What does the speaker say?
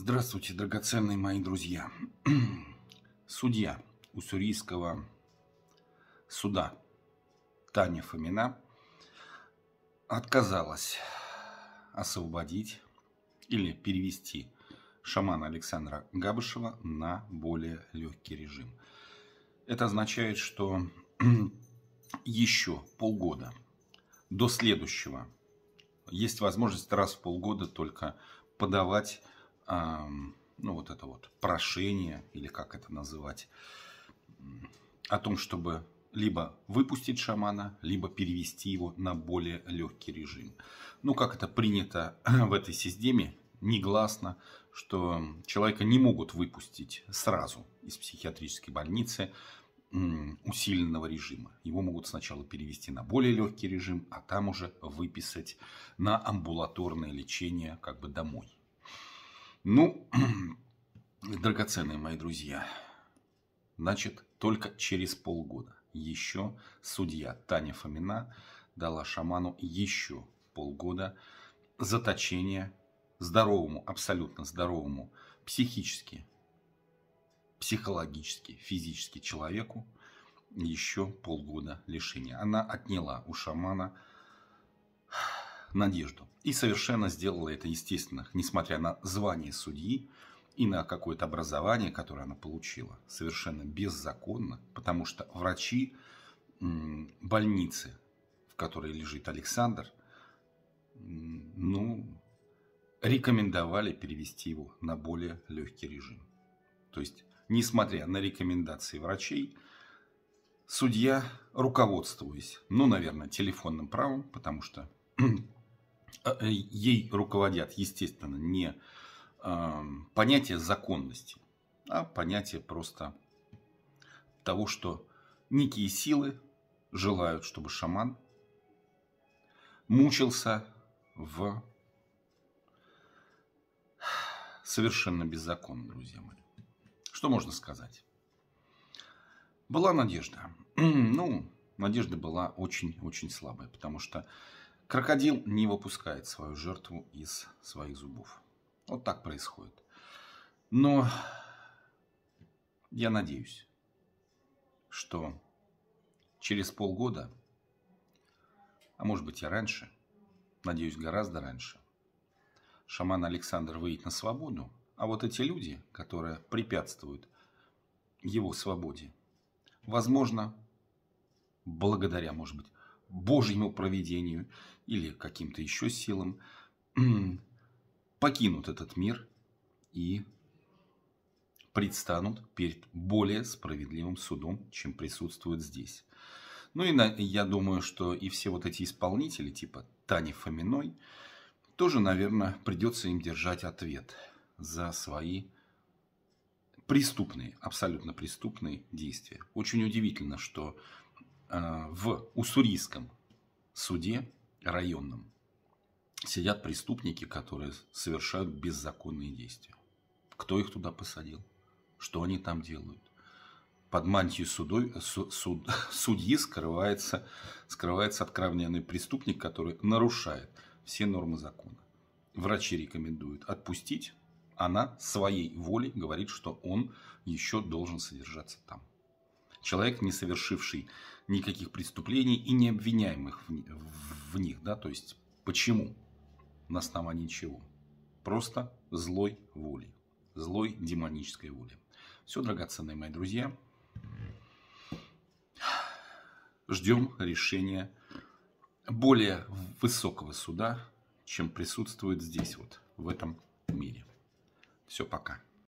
Здравствуйте, драгоценные мои друзья. Судья Уссурийского суда Таня Фомина отказалась освободить или перевести шамана Александра Габышева на более легкий режим. Это означает, что еще полгода до следующего есть возможность раз в полгода только подавать ну вот это вот прошение, или как это называть, о том, чтобы либо выпустить шамана, либо перевести его на более легкий режим. Ну, как это принято в этой системе, негласно, что человека не могут выпустить сразу из психиатрической больницы усиленного режима. Его могут сначала перевести на более легкий режим, а там уже выписать на амбулаторное лечение как бы домой. Ну, драгоценные мои друзья, значит, только через полгода еще судья Таня Фомина дала шаману еще полгода заточения здоровому, абсолютно здоровому, психически, психологически, физически человеку еще полгода лишения. Она отняла у шамана надежду. И совершенно сделала это, естественно, несмотря на звание судьи и на какое-то образование, которое она получила, совершенно беззаконно, потому что врачи больницы, в которой лежит Александр, ну, рекомендовали перевести его на более легкий режим. То есть, несмотря на рекомендации врачей, судья, руководствуясь, ну, наверное, телефонным правом, потому что а, э, ей руководят, естественно, не понятие законности, а понятие просто того, что некие силы желают, чтобы шаман мучился в совершенно беззаконно, друзья мои. Что можно сказать? Была надежда. ну, надежда была очень-очень слабая, потому что Крокодил не выпускает свою жертву из своих зубов. Вот так происходит. Но я надеюсь, что через полгода, а может быть и раньше, надеюсь гораздо раньше, шаман Александр выйдет на свободу, а вот эти люди, которые препятствуют его свободе, возможно, благодаря, может быть, Божьему проведению или каким-то еще силам, покинут этот мир и предстанут перед более справедливым судом, чем присутствуют здесь. Ну и на, я думаю, что и все вот эти исполнители, типа Тани Фоминой, тоже, наверное, придется им держать ответ за свои преступные, абсолютно преступные действия. Очень удивительно, что Э, в Уссурийском суде районном сидят преступники, которые совершают беззаконные действия. Кто их туда посадил? Что они там делают? Под мантию судой, э, суд, судьи скрывается, скрывается откровенный преступник, который нарушает все нормы закона. Врачи рекомендуют отпустить. Она своей волей говорит, что он еще должен содержаться там человек, не совершивший никаких преступлений и не обвиняемых в, в них, да, то есть почему, на основании чего? Просто злой воли, злой демонической воли. Все, драгоценные мои друзья, ждем решения более высокого суда, чем присутствует здесь вот, в этом мире. Все, пока.